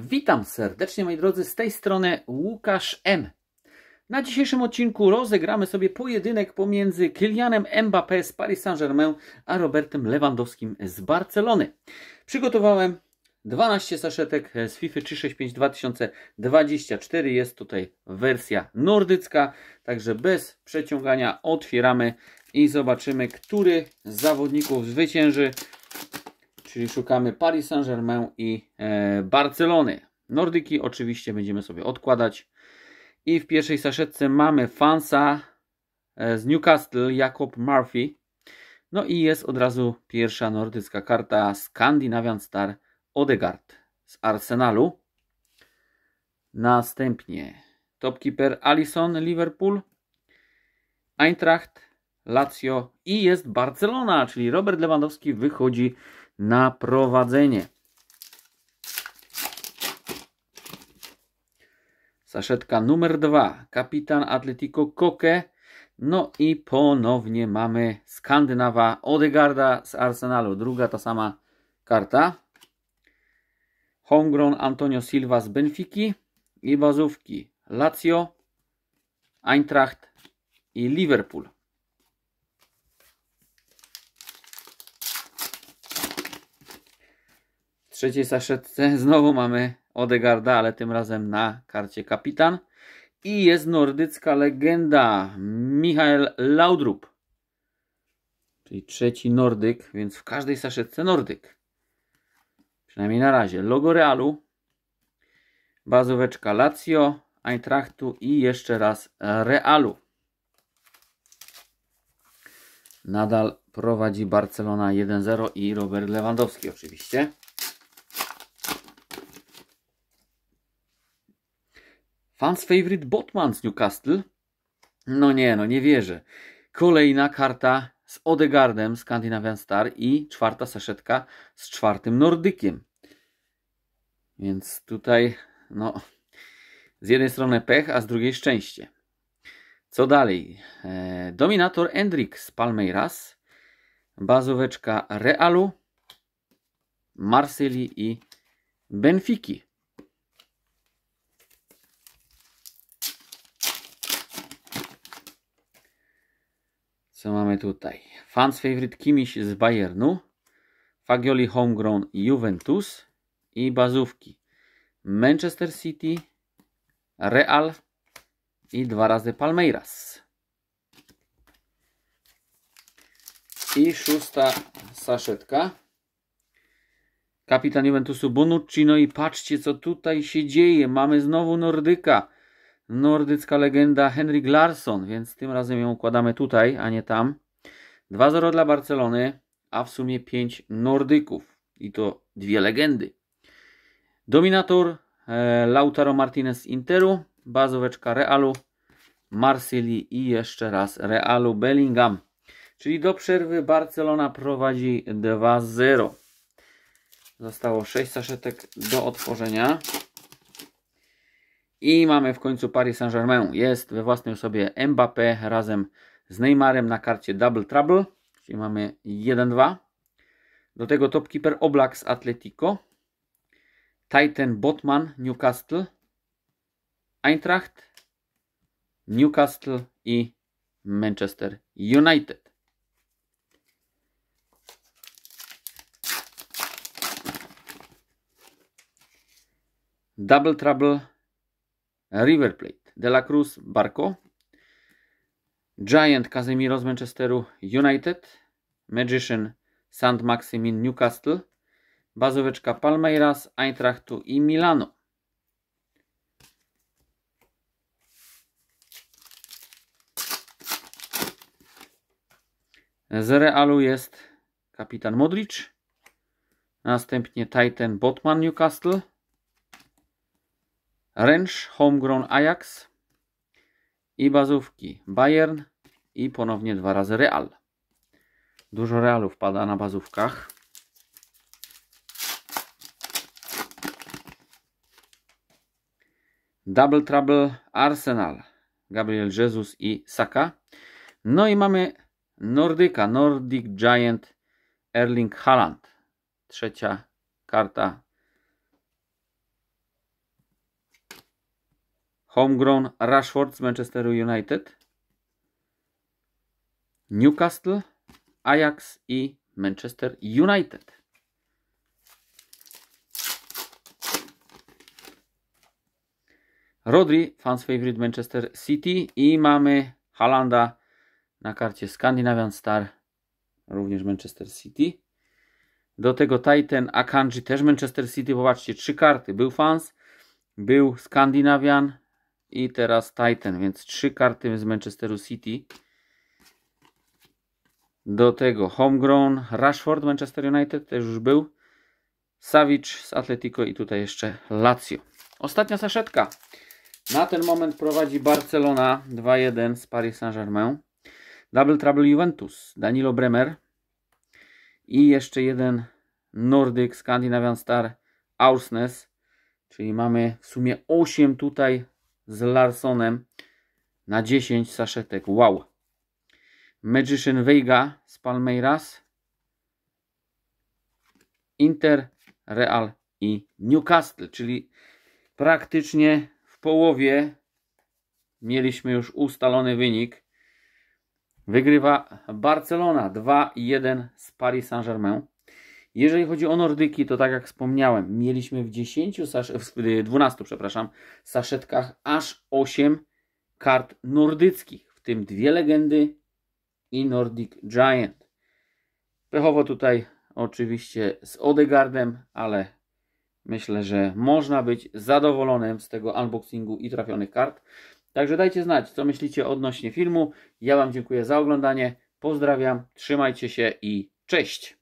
Witam serdecznie moi drodzy, z tej strony Łukasz M. Na dzisiejszym odcinku rozegramy sobie pojedynek pomiędzy Kylianem Mbappé z Paris Saint-Germain a Robertem Lewandowskim z Barcelony. Przygotowałem 12 saszetek z FIFA 365 2024. Jest tutaj wersja nordycka, także bez przeciągania otwieramy i zobaczymy, który z zawodników zwycięży czyli szukamy Paris Saint-Germain i e, Barcelony. Nordyki oczywiście będziemy sobie odkładać. I w pierwszej saszetce mamy fansa e, z Newcastle, Jakob Murphy. No i jest od razu pierwsza nordycka karta Scandinavian Star Odegaard z Arsenalu. Następnie topkeeper Alison Liverpool, Eintracht, Lazio i jest Barcelona, czyli Robert Lewandowski wychodzi na prowadzenie. Saszetka numer dwa, kapitan Atletico Koke. No i ponownie mamy Skandynawa Odegarda z Arsenalu. Druga ta sama karta. Homegrown Antonio Silva z Benfiki i bazówki Lazio, Eintracht i Liverpool. trzeciej saszetce znowu mamy Odegarda, ale tym razem na karcie kapitan. I jest nordycka legenda Michael Laudrup. Czyli trzeci Nordyk, więc w każdej saszetce Nordyk. Przynajmniej na razie. Logo Realu, bazóweczka Lazio, Eintrachtu i jeszcze raz Realu. Nadal prowadzi Barcelona 1-0 i Robert Lewandowski oczywiście. Fans favorite Botman z Newcastle? No nie, no nie wierzę. Kolejna karta z Odegardem, Scandinavian Star i czwarta saszetka z czwartym Nordykiem. Więc tutaj, no, z jednej strony pech, a z drugiej szczęście. Co dalej? E, dominator Endrick z Palmeiras, bazóweczka Realu, Marsylii i Benfiki. Co mamy tutaj? Fans favorite Kimiś z Bayernu. Fagioli Homegrown Juventus. I bazówki. Manchester City. Real. I dwa razy Palmeiras. I szósta saszetka. Kapitan Juventusu Bonuccino i patrzcie co tutaj się dzieje. Mamy znowu Nordyka nordycka legenda Henrik Larsson, więc tym razem ją układamy tutaj, a nie tam. 2-0 dla Barcelony, a w sumie 5 Nordyków i to dwie legendy. Dominator e, Lautaro Martinez Interu, bazóweczka Realu, Marsylii i jeszcze raz Realu Bellingham. Czyli do przerwy Barcelona prowadzi 2-0. Zostało 6 saszetek do otworzenia. I mamy w końcu Paris Saint-Germain. Jest we własnej sobie Mbappé razem z Neymarem na karcie Double Trouble. Czyli mamy 1-2. Do tego topkeeper Oblak z Atletico. Titan Botman Newcastle. Eintracht, Newcastle i Manchester United. Double Trouble River Plate, De La Cruz, Barco, Giant Casemiro z Manchesteru United, Magician St. Maximin Newcastle, bazoweczka Palmeiras, Eintrachtu i Milano. Z Realu jest kapitan Modric, następnie Titan Botman Newcastle, Ręcz, homegrown Ajax i bazówki Bayern i ponownie dwa razy Real. Dużo Realów pada na bazówkach. Double Trouble Arsenal, Gabriel Jesus i Saka. No i mamy Nordyka, Nordic Giant Erling Haaland. Trzecia karta Homegrown Rashford z Manchesteru United, Newcastle, Ajax i Manchester United. Rodri, fans favorite Manchester City i mamy Halanda na karcie Scandinavian Star, również Manchester City. Do tego Titan Akanji, też Manchester City. Popatrzcie, trzy karty. Był fans, był Skandynawian i teraz Titan, więc trzy karty z Manchesteru City. Do tego Homegrown, Rashford, Manchester United też już był. Savic z Atletico i tutaj jeszcze Lazio. Ostatnia saszetka. Na ten moment prowadzi Barcelona 2-1 z Paris Saint-Germain. Double Trouble Juventus, Danilo Bremer i jeszcze jeden Nordic Scandinavian Star Aursnes, czyli mamy w sumie 8 tutaj z Larsonem na 10 saszetek. Wow! Magician Vega z Palmeiras. Inter, Real i Newcastle, czyli praktycznie w połowie mieliśmy już ustalony wynik. Wygrywa Barcelona 2-1 z Paris Saint-Germain. Jeżeli chodzi o Nordyki, to tak jak wspomniałem, mieliśmy w 10, w 12, przepraszam, saszetkach aż 8 kart nordyckich, w tym dwie legendy i Nordic Giant. Pechowo tutaj oczywiście z Odegardem, ale myślę, że można być zadowolonym z tego unboxingu i trafionych kart. Także dajcie znać, co myślicie odnośnie filmu. Ja Wam dziękuję za oglądanie. Pozdrawiam, trzymajcie się i cześć!